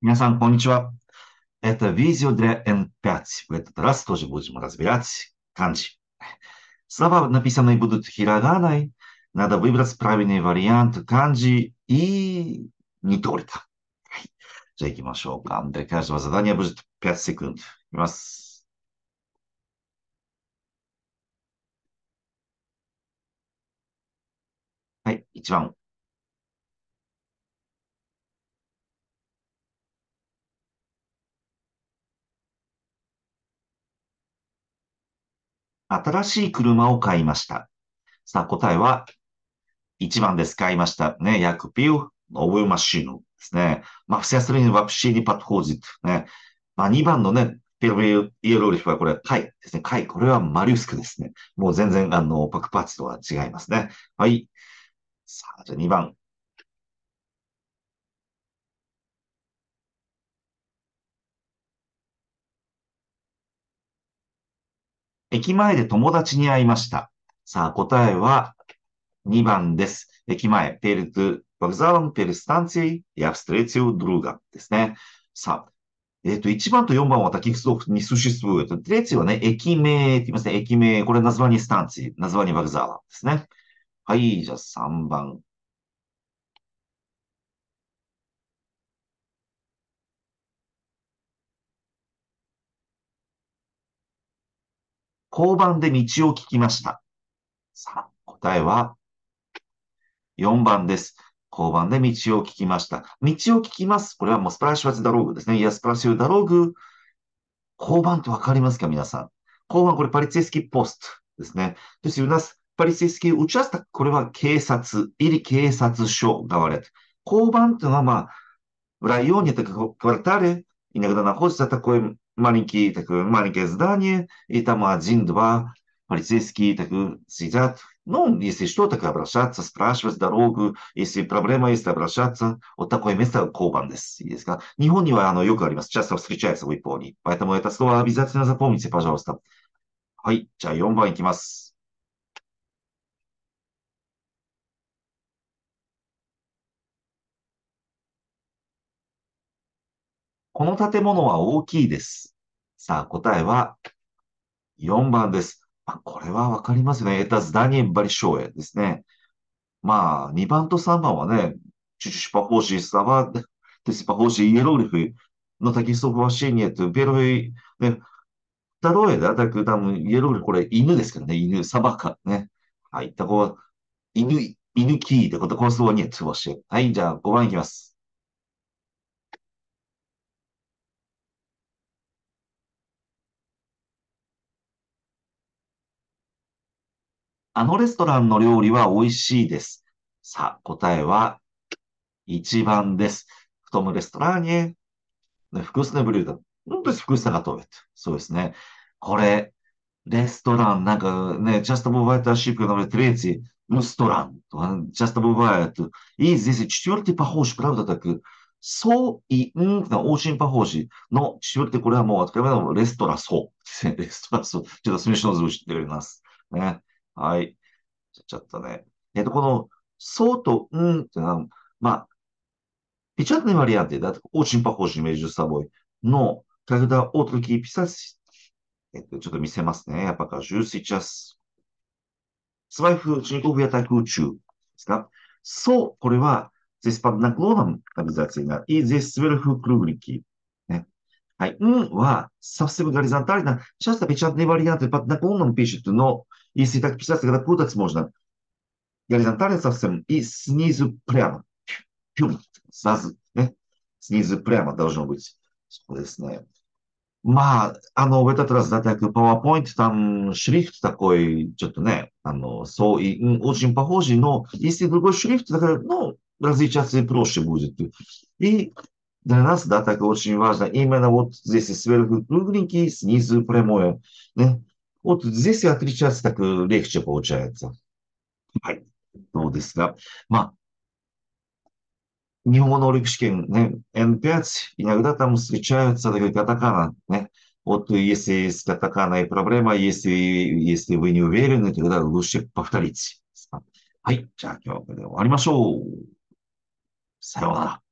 Меня зовут Это видео для N5. В этот раз тоже будем разбирать канджи. Слова, написанные будут хироганой. Надо выбрать правильный вариант канджи и не только. じゃあ行きましょうか。Для каждого задания будет 5 секунд. У вас. います。はい、1番。新しい車を買いました。さあ、答えは、1番です。買いました。ね、ヤクピュー、ノブマシ у ю м ですね。まあ、все остальные в о ジット。ね。まあ、2番のね、ペ е р в イエローリフはこれ、カイですね。カイ。これはマリウスクですね。もう全然、あの、パクパーツとは違いますね。はい。さあ、じゃあ2番。駅前で友達に会いました。さあ、答えは2番です。駅前、ペルト、バグザワン、ペルスタンツィ、ヤフストレツィオ、ドルガですね。さあ、えっ、ー、と、1番と4番はタキクス х フ л スシス е ー、トレツィはね、駅名って言いますね。駅名、これ、ナズワニスタンツィ、ナズワニバグザワンですね。はい、じゃあ3番。交番で道を聞きました。さあ、答えは4番です。交番で道を聞きました。道を聞きます。これはもうスプラッシュワズダローグですね。いや、スプラッシュダローグ。交番ってわかりますか皆さん。交番、これパリツイスキーポストですね。です、ユナス、パリツイスキーウちャスタ、た。これは警察、入り警察署がわれて。交番っていうのはまあ、ライオンにたか、т か、われた в а р т а л е и н о г д Маленькие, так, маленькое здание, и там один, два полицейские так, сидят. Ну, если что, так обращаться, спрашивать дорогу. Если проблема есть, обращаться. Вот такое место Кобан です。いいですか日本にはあのよくあります。часто встречается в Японии. Поэтому это слово обязательно запомните, пожалуйста. はい。じゃあ4番いきます。この建物は大きいです。さあ、答えは4番です。あ、これはわかりますね。え、タずだにんばりしょうえエですね。まあ、2番と3番はね、チュチュシパ・ホーシー・サバー、テスパ・ホーシー・イエローリフ、ノタキソフ・ワシーニエット、ベロイ、ね、タロエで、アタク、多分イエローリフ、これ犬ですけどね、犬、サバか、ね。はい、たコは、犬、犬キーっこと、コンソーニエット、ワシー。はい、じゃあ5番いきます。あのレストランの料理は美味しいです。さあ、答えは一番です。フトムレストランへ。ね、複数のブリューだ。本当に複数が食べて。そうですね。これ、レストラン、なんかね、ジャストボーバイターシップのレトレーツィ、ストランとか、ジャストボーバイト、イーズですチュチュアルティパフォーシュプラウダタク、ソイ、ンーオーシンパフォーシーの、チューリアルティ、これはもう、レストラン、そソ、レストラン、そう、ちょっとスミッションズを知っております。ね。はい。ちょっとね。えっと、この、そうと、んってなん、まあ、ピチャネマリアンって、だって、オーチンパコージュサボイの、カグダオートキーピサシ、えっと、ちょっと見せますね。やっぱか、ジューシーチャス。スマイフ、チンコフィアタクチそう、これは、ゼスパンナクローナムタビザツイナ、イゼスベルフクルブリキー。はい。うんは、совсем горизонтально. Часто печатные варианты под наклоном пишут, но если так писать, тогда путать можно. Горизонтально совсем и снизу прямо. Пюм. Сразу, ね。снизу прямо должно быть. そうですね。まあ、あの、в этот раз, да, так, PowerPoint, там шрифт такой, что-то, не, あの, очень похожий, но если другой шрифт, тогда, ну, различаться проще будет. И для нас, да, так очень важно. Именно вот здесь сверху кругленький, снизу прямое. Да? Вот здесь отличаться так э, легче получается. はい。そうですが、まあ、日本語能力試験ね、N5 ну, иногда там встречаются такие катакана, не? Вот если с катакана проблема, если, если вы не уверены, тогда лучше повторить. はい。じゃあ今日はこれで終わりましょう。さようなら。